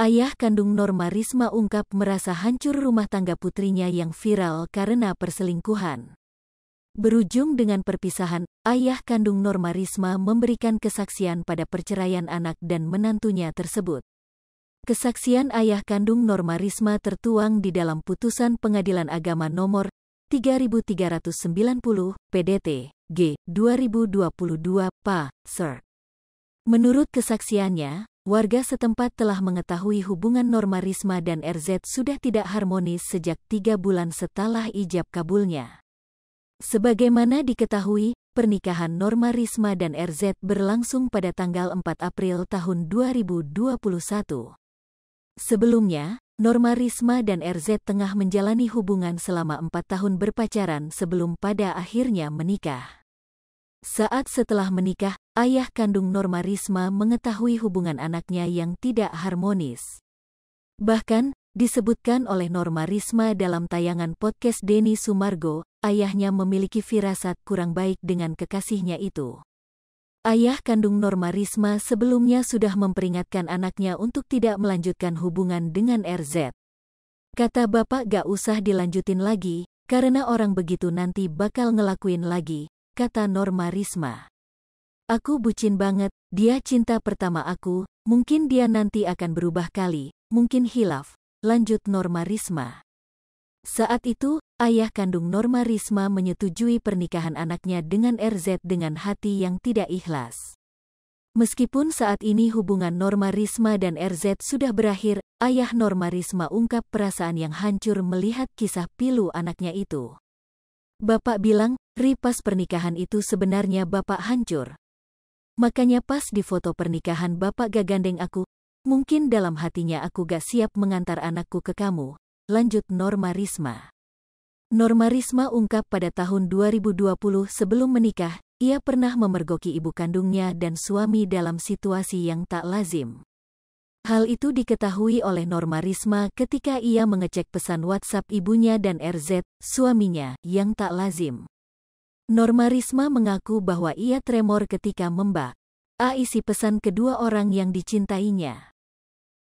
Ayah kandung Norma Risma ungkap merasa hancur rumah tangga putrinya yang viral karena perselingkuhan. Berujung dengan perpisahan, ayah kandung Norma Risma memberikan kesaksian pada perceraian anak dan menantunya tersebut. Kesaksian ayah kandung Norma Risma tertuang di dalam putusan Pengadilan Agama Nomor 3390 PDT G 2022 PA Ser. Menurut kesaksiannya, warga setempat telah mengetahui hubungan Norma Risma dan RZ sudah tidak harmonis sejak tiga bulan setelah ijab kabulnya. Sebagaimana diketahui, pernikahan Norma Risma dan RZ berlangsung pada tanggal 4 April tahun 2021. Sebelumnya, Norma Risma dan RZ tengah menjalani hubungan selama empat tahun berpacaran sebelum pada akhirnya menikah. Saat setelah menikah, Ayah kandung Norma Risma mengetahui hubungan anaknya yang tidak harmonis. Bahkan, disebutkan oleh Norma Risma dalam tayangan podcast Denny Sumargo, ayahnya memiliki firasat kurang baik dengan kekasihnya itu. Ayah kandung Norma Risma sebelumnya sudah memperingatkan anaknya untuk tidak melanjutkan hubungan dengan RZ. Kata bapak gak usah dilanjutin lagi, karena orang begitu nanti bakal ngelakuin lagi, kata Norma Risma. Aku bucin banget, dia cinta pertama aku, mungkin dia nanti akan berubah kali, mungkin hilaf, lanjut Norma Risma. Saat itu, ayah kandung Norma Risma menyetujui pernikahan anaknya dengan RZ dengan hati yang tidak ikhlas. Meskipun saat ini hubungan Norma Risma dan RZ sudah berakhir, ayah Norma Risma ungkap perasaan yang hancur melihat kisah pilu anaknya itu. Bapak bilang, ripas pernikahan itu sebenarnya bapak hancur, Makanya pas di foto pernikahan bapak gak gandeng aku, mungkin dalam hatinya aku gak siap mengantar anakku ke kamu, lanjut Norma Risma. Norma Risma ungkap pada tahun 2020 sebelum menikah, ia pernah memergoki ibu kandungnya dan suami dalam situasi yang tak lazim. Hal itu diketahui oleh Norma Risma ketika ia mengecek pesan WhatsApp ibunya dan RZ, suaminya, yang tak lazim. Norma Risma mengaku bahwa ia tremor ketika membak. A isi pesan kedua orang yang dicintainya.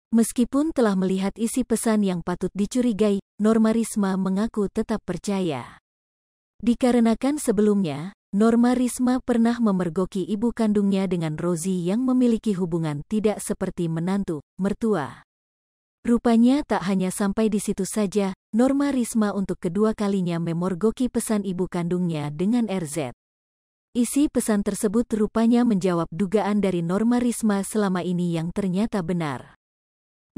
Meskipun telah melihat isi pesan yang patut dicurigai, Norma Risma mengaku tetap percaya. Dikarenakan sebelumnya, Norma Risma pernah memergoki ibu kandungnya dengan Rozi yang memiliki hubungan tidak seperti menantu, mertua. Rupanya tak hanya sampai di situ saja, Norma Risma untuk kedua kalinya memorgoki pesan ibu kandungnya dengan RZ. Isi pesan tersebut rupanya menjawab dugaan dari Norma Risma selama ini yang ternyata benar.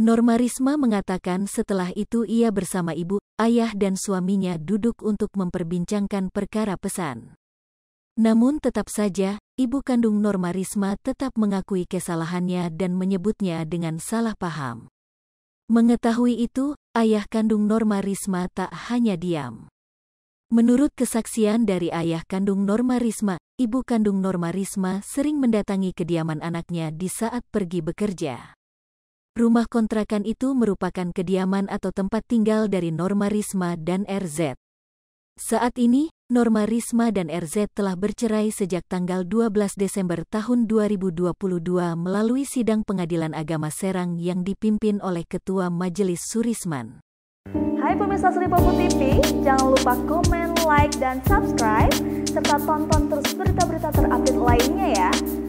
Norma Risma mengatakan setelah itu ia bersama ibu, ayah dan suaminya duduk untuk memperbincangkan perkara pesan. Namun tetap saja, ibu kandung Norma Risma tetap mengakui kesalahannya dan menyebutnya dengan salah paham. Mengetahui itu, ayah kandung Norma Risma tak hanya diam. Menurut kesaksian dari ayah kandung Norma Risma, ibu kandung Norma Risma sering mendatangi kediaman anaknya di saat pergi bekerja. Rumah kontrakan itu merupakan kediaman atau tempat tinggal dari Norma Risma dan RZ. Saat ini, Norma Risma dan RZ telah bercerai sejak tanggal 12 Desember tahun 2022 melalui sidang pengadilan agama Serang yang dipimpin oleh Ketua Majelis Surisman. Hai pemirsa Sri Popo TV, jangan lupa komen, like, dan subscribe, serta tonton terus berita-berita terupdate lainnya ya.